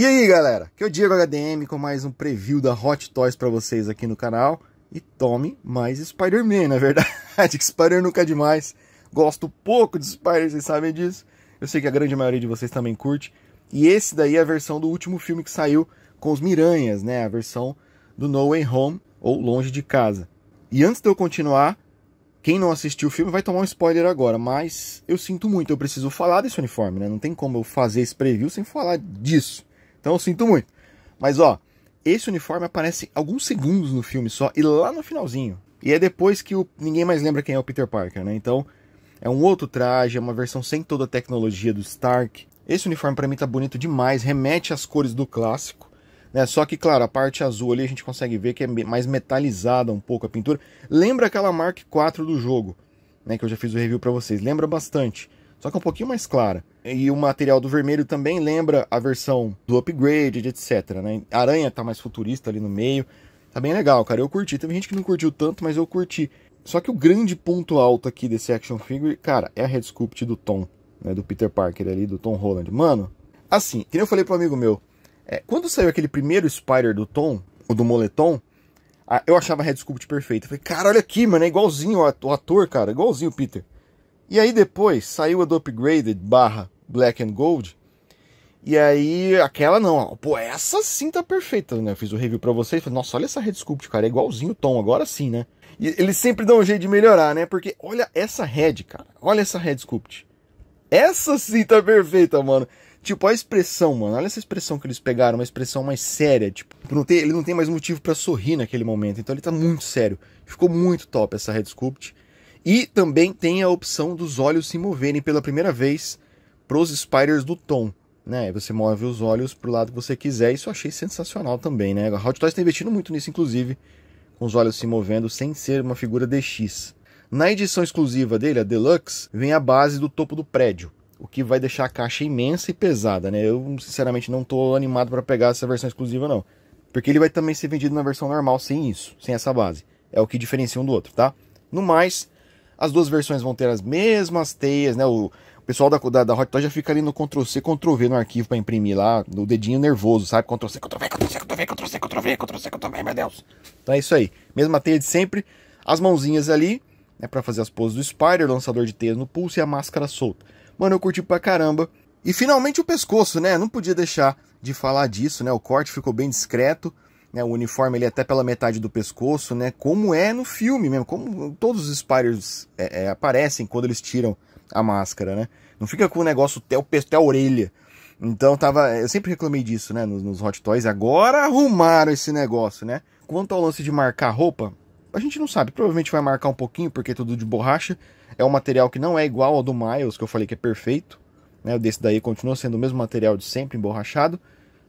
E aí galera, Que é o Diego HDM com mais um preview da Hot Toys para vocês aqui no canal E tome mais Spider-Man, na é verdade, que Spider nunca é demais Gosto pouco de Spider, vocês sabem disso Eu sei que a grande maioria de vocês também curte E esse daí é a versão do último filme que saiu com os Miranhas, né? A versão do No Way Home, ou Longe de Casa E antes de eu continuar, quem não assistiu o filme vai tomar um spoiler agora, mas eu sinto muito, eu preciso falar desse uniforme, né? Não tem como eu fazer esse preview sem falar disso então eu sinto muito. Mas ó, esse uniforme aparece alguns segundos no filme só e lá no finalzinho. E é depois que o, ninguém mais lembra quem é o Peter Parker, né? Então é um outro traje, é uma versão sem toda a tecnologia do Stark. Esse uniforme para mim tá bonito demais, remete às cores do clássico. Né? Só que, claro, a parte azul ali a gente consegue ver que é mais metalizada um pouco a pintura. Lembra aquela Mark IV do jogo, né? Que eu já fiz o review para vocês. Lembra bastante só que é um pouquinho mais clara. E o material do vermelho também lembra a versão do upgrade, etc. Né? A aranha tá mais futurista ali no meio. Tá bem legal, cara. Eu curti. Teve gente que não curtiu tanto, mas eu curti. Só que o grande ponto alto aqui desse action figure, cara, é a Red sculpt do Tom, né? Do Peter Parker ali, do Tom Holland. Mano, assim, que nem eu falei pro amigo meu, é, quando saiu aquele primeiro Spider do Tom, o do moletom, a, eu achava a Red sculpt perfeita. Eu falei, cara, olha aqui, mano, é igualzinho o ator, cara, igualzinho o Peter. E aí depois saiu a do Upgraded barra Black and Gold. E aí, aquela não, pô, essa sim tá perfeita, né? Eu fiz o review para vocês, falei, nossa, olha essa Red Sculpt, cara, é igualzinho o tom, agora sim, né? E eles sempre dão um jeito de melhorar, né? Porque olha essa Red, cara, olha essa Red Sculpt. Essa sim tá perfeita, mano. Tipo, a expressão, mano, olha essa expressão que eles pegaram, uma expressão mais séria, tipo, não ele não tem mais motivo para sorrir naquele momento, então ele tá muito sério. Ficou muito top essa Red Sculpt. E também tem a opção dos olhos se moverem pela primeira vez pros spiders do Tom. Né? Você move os olhos pro lado que você quiser. Isso eu achei sensacional também, né? A Hot Toys está investindo muito nisso, inclusive, com os olhos se movendo sem ser uma figura DX. Na edição exclusiva dele, a Deluxe, vem a base do topo do prédio, o que vai deixar a caixa imensa e pesada, né? Eu, sinceramente, não estou animado para pegar essa versão exclusiva, não. Porque ele vai também ser vendido na versão normal sem isso, sem essa base. É o que diferencia um do outro, tá? No mais, as duas versões vão ter as mesmas teias, né? O, pessoal da, da, da Hot já fica ali no Ctrl-C, Ctrl-V no arquivo para imprimir lá, no dedinho nervoso, sabe? Ctrl-C, Ctrl-V, Ctrl-C, Ctrl-V, Ctrl-C, Ctrl-V, Ctrl-C, Ctrl-V, meu Deus. Então é isso aí. Mesma teia de sempre, as mãozinhas ali, né, para fazer as poses do Spider, lançador de teias no pulso e a máscara solta. Mano, eu curti pra caramba. E finalmente o pescoço, né? Não podia deixar de falar disso, né? O corte ficou bem discreto né, o uniforme ele é até pela metade do pescoço, né, como é no filme mesmo, como todos os Spiders é, é, aparecem quando eles tiram a máscara, né? Não fica com o negócio até o até a orelha. Então tava, eu sempre reclamei disso, né, nos, nos Hot Toys. Agora arrumaram esse negócio, né? Quanto ao lance de marcar roupa, a gente não sabe. Provavelmente vai marcar um pouquinho porque é tudo de borracha. É um material que não é igual ao do Miles, que eu falei que é perfeito. Né, desse daí continua sendo o mesmo material de sempre, emborrachado.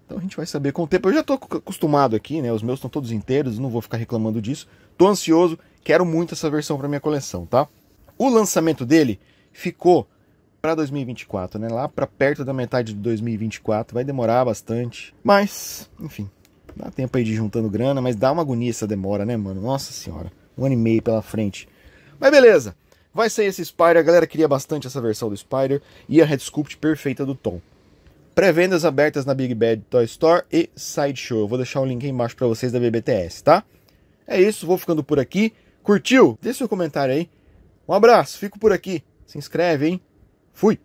Então a gente vai saber com o tempo. Eu já estou acostumado aqui, né? Os meus estão todos inteiros, não vou ficar reclamando disso. Tô ansioso, quero muito essa versão para minha coleção, tá? O lançamento dele ficou para 2024, né? Lá para perto da metade de 2024, vai demorar bastante. Mas, enfim, dá tempo aí de juntando grana, mas dá uma agonia essa demora, né, mano? Nossa senhora, um ano e meio pela frente. Mas beleza, vai sair esse Spider, a galera queria bastante essa versão do Spider e a Red Sculpt perfeita do Tom. Pré-vendas abertas na Big Bad Toy Store e Sideshow. Eu vou deixar o um link aí embaixo para vocês da BBTS, tá? É isso, vou ficando por aqui. Curtiu? Deixe seu comentário aí. Um abraço, fico por aqui. Se inscreve, hein? Fui!